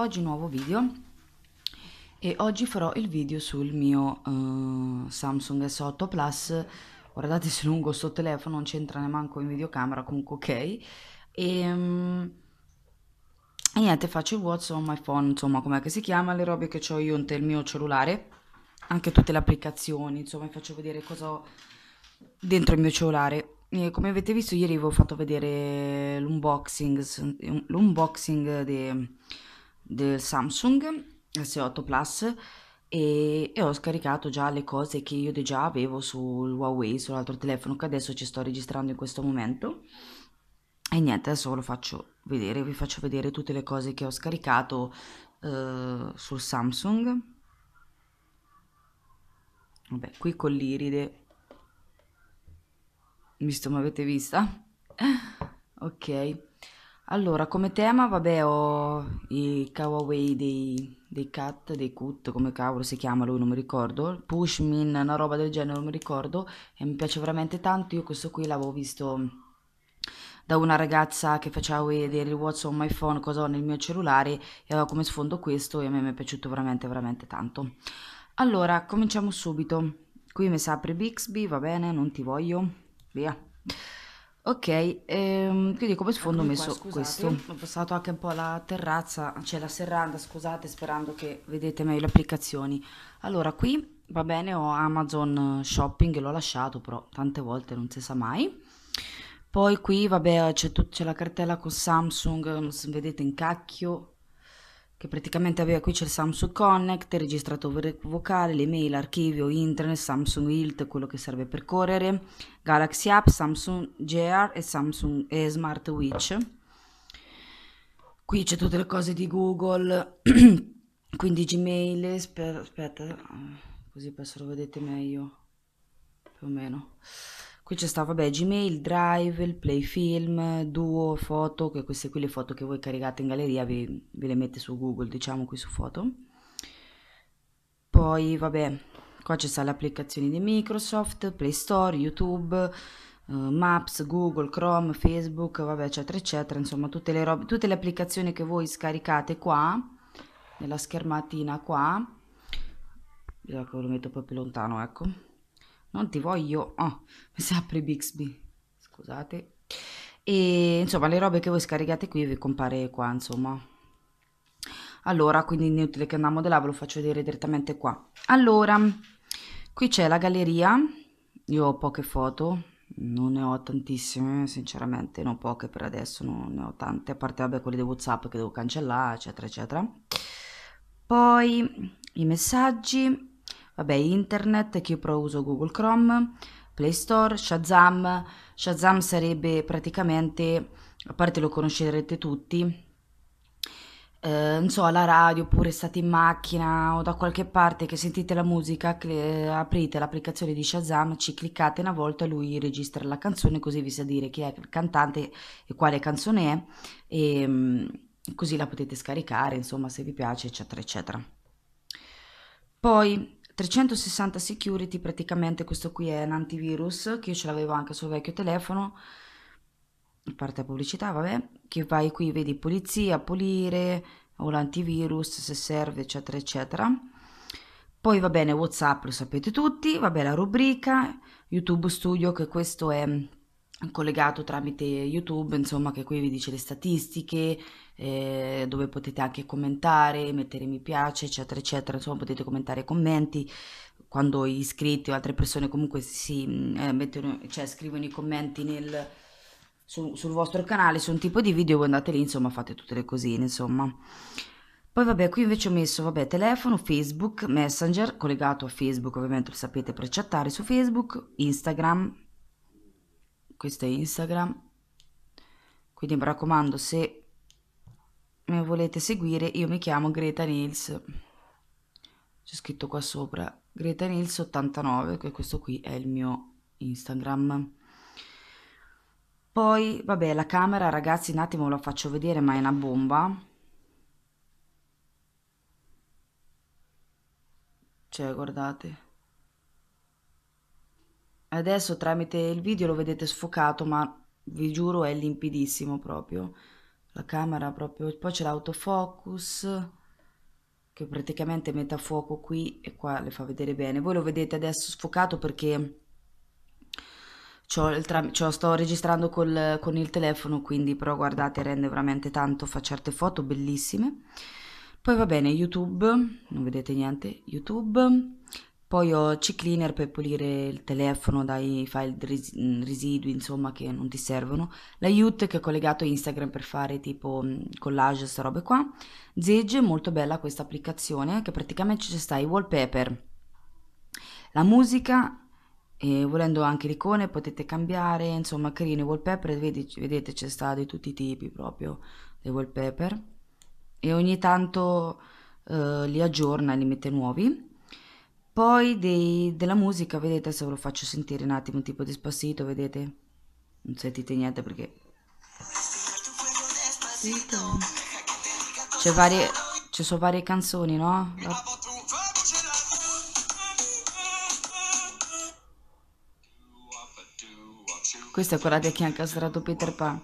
oggi nuovo video e oggi farò il video sul mio uh, Samsung S8 Plus guardate se lungo sto telefono non c'entra neanche in videocamera comunque ok e, um, e niente faccio il what's on my phone insomma com'è che si chiama le robe che ho io nel mio cellulare anche tutte le applicazioni insomma vi faccio vedere cosa ho dentro il mio cellulare e come avete visto ieri vi ho fatto vedere l'unboxing l'unboxing di del Samsung S8 Plus e, e, ho scaricato già le cose che io già avevo sul Huawei, sull'altro telefono che adesso ci sto registrando in questo momento. E niente, adesso ve lo faccio vedere, vi faccio vedere tutte le cose che ho scaricato eh, sul Samsung. Vabbè, qui con l'iride, visto mi avete vista? ok. Allora, come tema, vabbè, ho i cowaway dei, dei Cat, dei Cut, come cavolo si chiama lui, non mi ricordo. Push una roba del genere, non mi ricordo. E mi piace veramente tanto. Io questo qui l'avevo visto da una ragazza che faceva vedere il What's on my phone, cosa ho nel mio cellulare, e aveva come sfondo questo e a me mi è piaciuto veramente, veramente tanto. Allora, cominciamo subito. Qui mi si apre Bixby, va bene, non ti voglio. Via. Ok, ehm, quindi come sfondo ho Eccomi qua, messo scusate. questo. Ho passato anche un po' la terrazza, c'è la serranda, scusate, sperando che vedete meglio le applicazioni. Allora, qui va bene, ho Amazon Shopping, l'ho lasciato, però tante volte non si sa mai. Poi qui, vabbè, c'è, la cartella con Samsung, non si vedete in cacchio, che praticamente aveva qui c'è il Samsung Connect, il registratore vocale, le mail, archivio, internet, Samsung Hilt, quello che serve per correre, Galaxy App, Samsung GR e Samsung e Smart Witch. Qui c'è tutte le cose di Google, quindi Gmail, aspetta, così penso lo vedete meglio, più o meno. Qui c'è sta, vabbè, Gmail, Drive, il Play Film, Duo, Foto, che queste qui le foto che voi caricate in galleria vi, vi le mette su Google, diciamo qui su Foto. Poi, vabbè, qua c'è sta le applicazioni di Microsoft, Play Store, YouTube, Uh, Maps, Google, Chrome, Facebook, vabbè, eccetera, eccetera, insomma, tutte le, robe, tutte le applicazioni che voi scaricate qua, nella schermatina qua, Vediamo che lo metto proprio lontano, ecco, non ti voglio, oh, si apre Bixby, scusate, e insomma le robe che voi scaricate qui vi compare qua, insomma, allora, quindi inutile che andiamo di là, ve lo faccio vedere direttamente qua, allora, qui c'è la galleria, io ho poche foto, non ne ho tantissime, sinceramente, non poche per adesso, non ne ho tante, a parte vabbè quelle di Whatsapp che devo cancellare, eccetera, eccetera, poi i messaggi, vabbè, internet, che io però uso Google Chrome, Play Store, Shazam. Shazam sarebbe praticamente, a parte lo conoscerete tutti, eh, non so, alla radio oppure state in macchina o da qualche parte che sentite la musica, cl- eh, aprite l'applicazione di Shazam, ci cliccate una volta e lui registra la canzone così vi sa dire chi è il cantante e quale canzone è e mm, così la potete scaricare, insomma, se vi piace, eccetera, eccetera. Poi 360 Security praticamente questo qui è un antivirus che io ce l'avevo anche sul vecchio telefono a parte la pubblicità vabbè che vai qui vedi pulizia, pulire o l'antivirus se serve eccetera eccetera poi va bene whatsapp lo sapete tutti vabbè la rubrica youtube studio che questo è collegato tramite YouTube, insomma, che qui vi dice le statistiche, eh, dove potete anche commentare, mettere mi piace, eccetera, eccetera, insomma, potete commentare i commenti quando iscritti o altre persone comunque si mm, eh, mettono, cioè scrivono i commenti nel, su, sul vostro canale su un tipo di video, andate lì, insomma, fate tutte le cosine, insomma. Poi vabbè, qui invece ho messo, vabbè, telefono, Facebook, Messenger, collegato a Facebook, ovviamente lo sapete per chattare su Facebook, Instagram, questo è Instagram quindi mi raccomando se mi volete seguire io mi chiamo Greta Nils c'è scritto qua sopra Greta Nils 89 che questo qui è il mio Instagram poi vabbè la camera ragazzi un attimo la faccio vedere ma è una bomba cioè guardate Adesso tramite il video lo vedete sfocato, ma vi giuro è limpidissimo proprio. La camera proprio... Poi c'è l'autofocus che praticamente mette a fuoco qui e qua le fa vedere bene. Voi lo vedete adesso sfocato perché ciò sto registrando col, con il telefono, quindi però guardate rende veramente tanto, fa certe foto bellissime. Poi va bene, YouTube, non vedete niente, YouTube poi ho C-Cleaner per pulire il telefono dai file res- mm, residui, insomma, che non ti servono. La che ho collegato a Instagram per fare tipo mm, collage, queste robe qua. Zedge, molto bella questa applicazione, che praticamente ci sta i wallpaper, la musica e volendo anche l'icone potete cambiare, insomma, carino i wallpaper, vedete, vedete c'è sta di tutti i tipi proprio dei wallpaper. E ogni tanto eh, li aggiorna, li mette nuovi. Poi dei, della musica, vedete, se ve lo faccio sentire un attimo, tipo di despacito, vedete? Non sentite niente perché... C'è varie... Ci sono varie canzoni, no? La... Questa è quella di chi ha incastrato Peter Pan.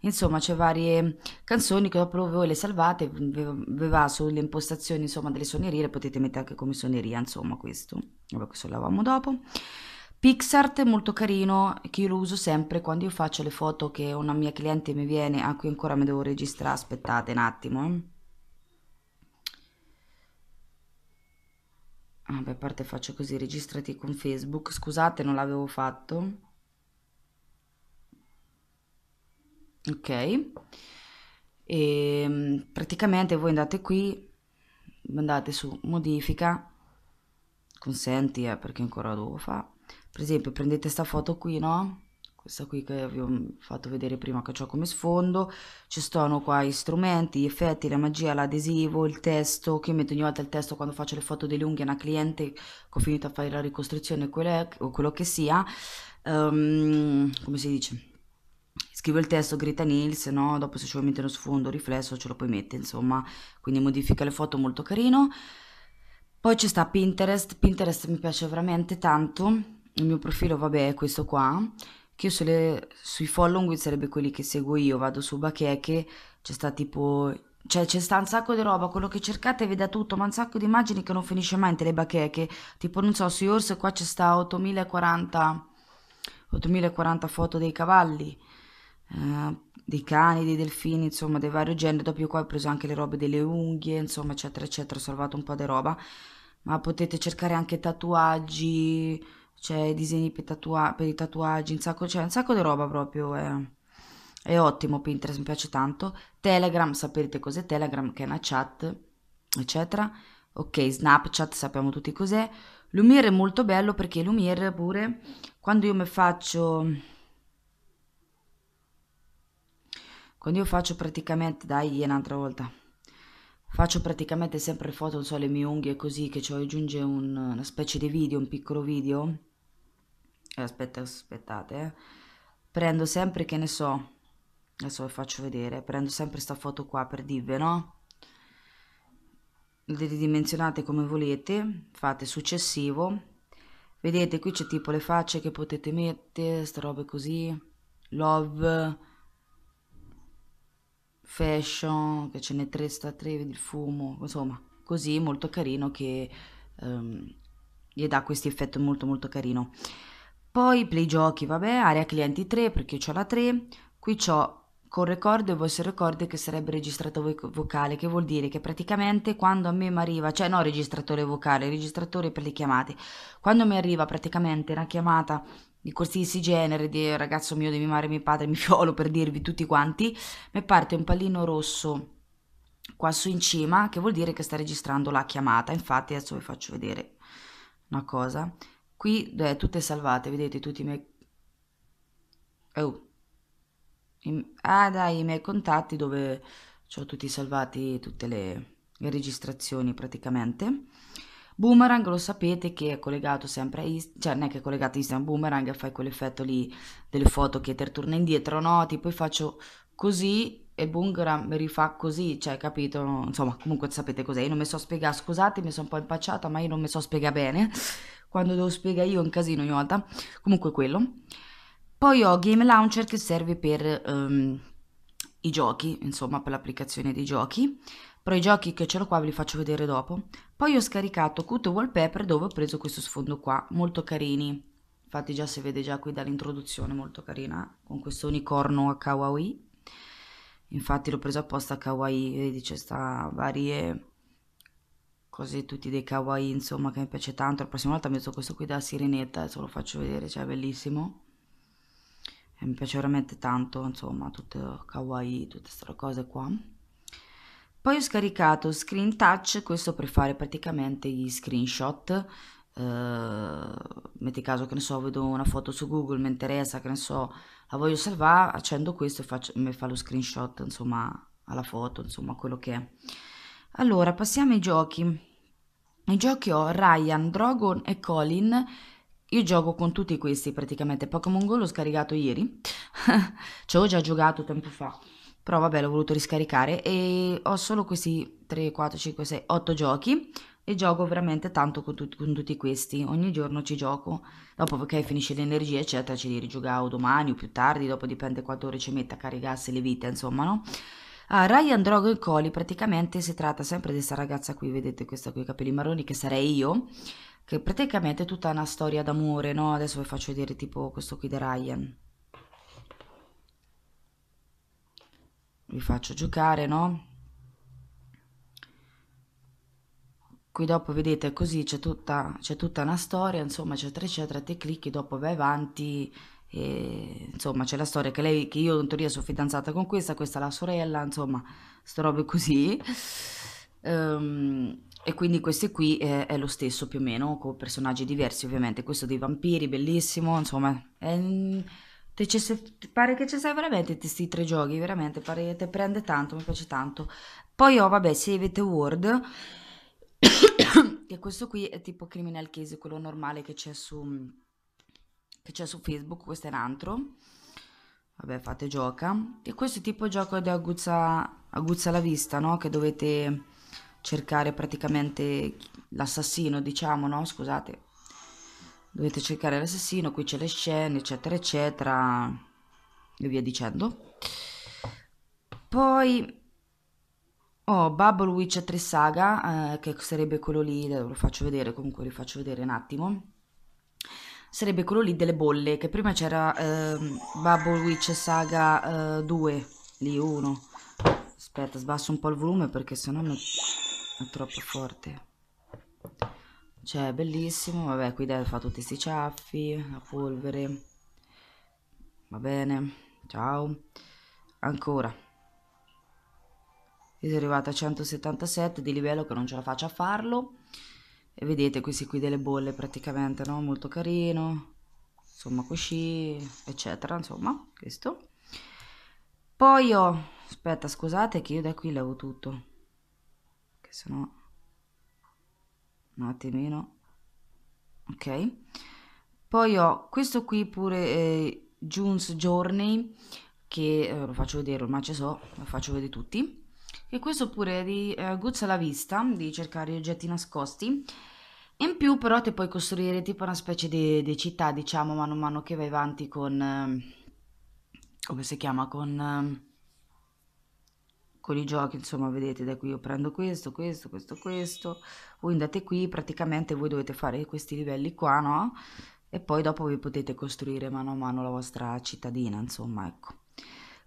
Insomma, c'è varie canzoni che dopo voi le salvate, ve va sulle impostazioni insomma delle suonerie, le potete mettere anche come suoneria insomma questo, vabbè questo lo avevamo dopo. Pixart è molto carino che io lo uso sempre quando io faccio le foto che una mia cliente mi viene, a ah, cui ancora mi devo registrare, aspettate un attimo. Eh. Vabbè, a parte faccio così, registrati con Facebook, scusate non l'avevo fatto. Ok e mm, praticamente voi andate qui, andate su modifica, consenti eh, perché ancora devo fare, per esempio prendete questa foto qui, no? Questa qui che vi ho mm, fatto vedere prima che ho come sfondo, ci sono qua gli strumenti, gli effetti, la magia, l'adesivo, il testo, che metto ogni volta il testo quando faccio le foto delle unghie a una cliente che ho finito a fare la ricostruzione quelle, o quello che sia, um, come si dice? scrivo il testo Greta Nils, no dopo se ci vuoi mettere uno sfondo, riflesso, ce lo puoi mettere, insomma, quindi modifica le foto, molto carino. Poi ci sta Pinterest, Pinterest mi piace veramente tanto, il mio profilo vabbè è questo qua, che io sulle, sui following sarebbe quelli che seguo io, vado su Bacheche, c'è sta tipo cioè c'è sta un sacco di roba, quello che cercate vi tutto, ma un sacco di immagini che non finisce mai in telebacheche, tipo non so, sui orse qua c'è sta 8040, 8040 foto dei cavalli, eh, dei cani, dei delfini, insomma, dei vari generi. Dopo qua ho preso anche le robe delle unghie, insomma, eccetera, eccetera. Ho salvato un po' di roba. Ma potete cercare anche tatuaggi, cioè disegni per, tatua- per i tatuaggi, un sacco, cioè, un sacco di roba proprio. Eh. È ottimo Pinterest, mi piace tanto. Telegram, sapete cos'è Telegram, che è una chat, eccetera. Ok, Snapchat, sappiamo tutti cos'è. Lumiere è molto bello perché Lumiere pure, quando io mi faccio Quando io faccio praticamente, dai, un'altra volta. Faccio praticamente sempre foto, non so, le mie unghie così che ci aggiunge un, una specie di video, un piccolo video. Eh, aspetta, aspettate, eh. Prendo sempre, che ne so, adesso vi faccio vedere, prendo sempre questa foto qua per dirvi, no? Le ridimensionate come volete, fate successivo. Vedete, qui c'è tipo le facce che potete mettere, sta roba così, love, fashion, che ce n'è tre, sta tre, vedi il fumo, insomma, così molto carino che ehm, gli dà questo effetto molto molto carino. Poi play giochi, vabbè, area clienti 3 perché ho la 3, qui ho con record e voice record che sarebbe registratore vocale, che vuol dire che praticamente quando a me mi arriva, cioè no registratore vocale, registratore per le chiamate, quando mi arriva praticamente una chiamata di qualsiasi genere, di ragazzo mio, devi mare mio padre, mi fiolo per dirvi tutti quanti, mi parte un pallino rosso qua su in cima, che vuol dire che sta registrando la chiamata. Infatti adesso vi faccio vedere una cosa. Qui è eh, tutte salvate, vedete tutti i miei... Oh. I... Ah dai, i miei contatti dove ho tutti salvati, tutte le, le registrazioni praticamente. Boomerang lo sapete che è collegato sempre a Instagram, cioè non è che è collegato a Instagram, Boomerang fai quell'effetto lì delle foto che te torna indietro, no? Tipo faccio così e Boomerang mi rifà così, cioè capito? Insomma, comunque sapete cos'è, io non mi so spiegare, scusate, mi sono un po' impacciata, ma io non mi so spiegare bene. Quando devo spiegare io è un casino ogni volta. Comunque quello. Poi ho Game Launcher che serve per um, i giochi, insomma, per l'applicazione dei giochi però i giochi che ce l'ho qua ve li faccio vedere dopo. Poi ho scaricato Cute Wallpaper dove ho preso questo sfondo qua, molto carini. Infatti già si vede già qui dall'introduzione, molto carina, con questo unicorno a kawaii. Infatti l'ho preso apposta a kawaii, vedi c'è sta varie cose, tutti dei kawaii insomma che mi piace tanto. La prossima volta metto questo qui da sirenetta, adesso lo faccio vedere, cioè è bellissimo. E eh, mi piace veramente tanto, insomma, tutto kawaii, tutte queste cose qua. Poi ho scaricato Screen Touch, questo per fare praticamente gli screenshot. Uh, metti caso che ne so, vedo una foto su Google, mi interessa, che ne so, la voglio salvare, accendo questo e faccio, mi fa lo screenshot, insomma, alla foto, insomma, quello che è. Allora, passiamo ai giochi. I giochi ho Ryan, Drogon e Colin. Io gioco con tutti questi praticamente. Pokémon Go l'ho scaricato ieri. Ci ho già giocato tempo fa però vabbè l'ho voluto riscaricare e ho solo questi 3, 4, 5, 6, 8 giochi e gioco veramente tanto con, tut con tutti questi, ogni giorno ci gioco, dopo perché finisce l'energia eccetera ci li rigiugavo domani o più tardi, dopo dipende quanto ore ci metta a caricarsi le vite insomma no? Ah, Ryan Drogo e Coli praticamente si tratta sempre di questa ragazza qui, vedete questa con i capelli marroni che sarei io, che praticamente è tutta una storia d'amore, no? Adesso vi faccio vedere tipo questo qui di Ryan. vi faccio giocare, no? Qui dopo vedete così c'è tutta, c'è tutta una storia, insomma eccetera eccetera, te clicchi, dopo vai avanti, e, insomma c'è la storia che lei, che io in teoria sono fidanzata con questa, questa è la sorella, insomma, sto robe così. Um, e quindi questi qui è, eh, è, lo stesso più o meno, con personaggi diversi ovviamente, questo dei vampiri, bellissimo, insomma... È, Te ci sei, pare che ci sei veramente questi tre giochi, veramente, pare che te prende tanto, mi piace tanto. Poi ho, vabbè, Save the World, che questo qui è tipo Criminal Case, quello normale che c'è su, che c'è su Facebook, questo è un altro. Vabbè, fate gioca. E questo è tipo gioco di aguzza, aguzza la vista, no? Che dovete cercare praticamente l'assassino, diciamo, no? Scusate, dovete cercare l'assassino, qui c'è le scene, eccetera, eccetera, e via dicendo. Poi ho oh, Bubble Witch 3 Saga, eh, che sarebbe quello lì, eh, lo faccio vedere, comunque lo faccio vedere un attimo. Sarebbe quello lì delle bolle, che prima c'era eh, Bubble Witch Saga eh, 2, lì 1. Aspetta, sbasso un po' il volume perché sennò è troppo forte. Cioè, bellissimo. Vabbè, qui deve fa tutti questi ciaffi, la polvere. Va bene, ciao. Ancora. Io sono arrivata a 177 di livello che non ce la faccio a farlo. E vedete questi qui delle bolle praticamente, no? Molto carino. Insomma, così, eccetera, insomma, questo. Poi ho... Aspetta, scusate che io da qui levo tutto. Che sennò un attimino ok poi ho questo qui pure eh, June's Journey che eh, lo faccio vedere ormai ce so lo faccio vedere tutti e questo pure di eh, Goods alla vista di cercare oggetti nascosti in più però ti puoi costruire tipo una specie di, di città diciamo mano a mano che vai avanti con eh, come si chiama con eh, con i giochi, insomma, vedete da qui io prendo questo, questo, questo, questo, voi andate qui, praticamente voi dovete fare questi livelli qua, no? E poi dopo vi potete costruire mano a mano la vostra cittadina, insomma, ecco.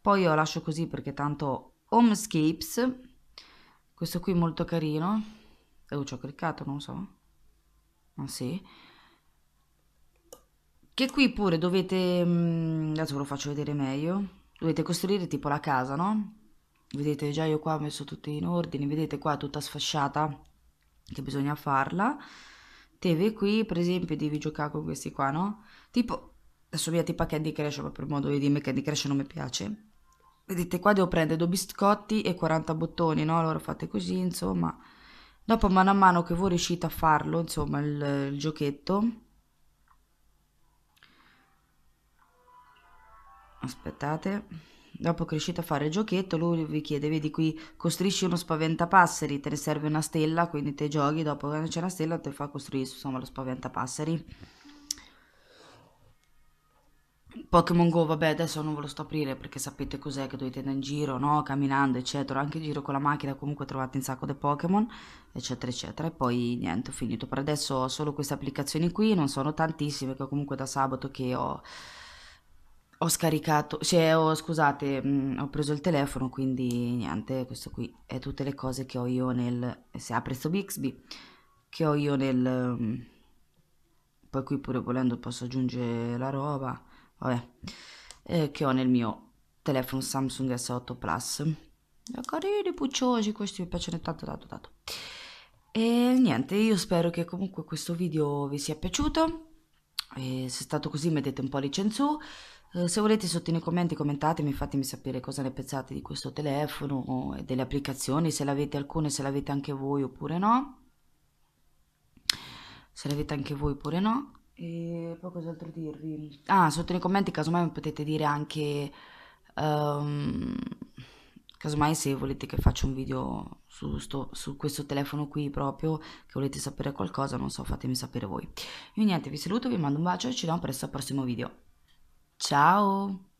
Poi io lascio così perché tanto Homescapes, questo qui molto carino, e eh, ci ho cliccato, non so, ma ah, sì, che qui pure dovete, mm, adesso ve lo faccio vedere meglio, dovete costruire tipo la casa, no? vedete già io qua ho messo tutto in ordine vedete qua tutta sfasciata che bisogna farla teve qui per esempio devi giocare con questi qua no tipo adesso via tipo Candy Crush ma per modo di dirmi Candy Crush non mi piace vedete qua devo prendere due biscotti e 40 bottoni no allora fate così insomma dopo mano a mano che voi riuscite a farlo insomma il, il giochetto aspettate Dopo che riuscite a fare il giochetto, lui vi chiede, vedi qui, costruisci uno spaventapasseri, te ne serve una stella, quindi te giochi, dopo che c'è una stella te fa costruire insomma lo spaventapasseri. Pokémon Go, vabbè, adesso non ve lo sto aprire perché sapete cos'è che dovete andare in giro, no? Camminando, eccetera. Anche in giro con la macchina comunque trovate un sacco di Pokémon, eccetera, eccetera. E poi niente, ho finito. Per adesso ho solo queste applicazioni qui, non sono tantissime, che comunque da sabato che ho ho scaricato, cioè, ho, scusate, mh, mm, ho preso il telefono, quindi niente, questo qui è tutte le cose che ho io nel... Se apre sto Bixby, che ho io nel... Mh, mm, poi qui pure volendo posso aggiungere la roba, vabbè, eh, che ho nel mio telefono Samsung S8 Plus. Carini, pucciosi, questi mi piacciono tanto, tanto, tanto. E niente, io spero che comunque questo video vi sia piaciuto. E eh, se è stato così mettete un pollice in su. Eh, se volete sotto nei commenti commentatemi, fatemi sapere cosa ne pensate di questo telefono e delle applicazioni, se l'avete alcune, se l'avete anche voi oppure no. Se l'avete anche voi oppure no. E poi cos'altro dirvi? Ah, sotto nei commenti casomai mi potete dire anche... Um, casomai se volete che faccia un video su, sto, su, questo telefono qui proprio, che volete sapere qualcosa, non so, fatemi sapere voi. Io niente, vi saluto, vi mando un bacio e ci vediamo presto al prossimo video. Ciao!